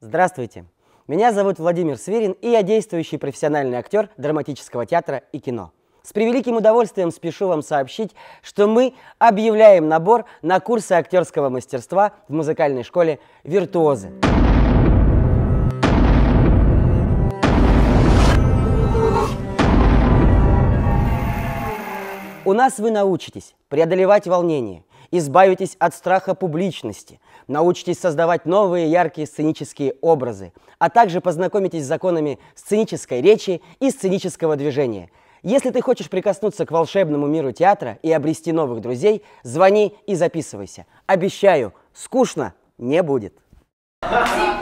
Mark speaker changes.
Speaker 1: Здравствуйте! Меня зовут Владимир Свирин, и я действующий профессиональный актер драматического театра и кино. С превеликим удовольствием спешу вам сообщить, что мы объявляем набор на курсы актерского мастерства в музыкальной школе «Виртуозы». У нас вы научитесь преодолевать волнение – Избавитесь от страха публичности, научитесь создавать новые яркие сценические образы, а также познакомитесь с законами сценической речи и сценического движения. Если ты хочешь прикоснуться к волшебному миру театра и обрести новых друзей, звони и записывайся. Обещаю, скучно не будет.
Speaker 2: Спасибо.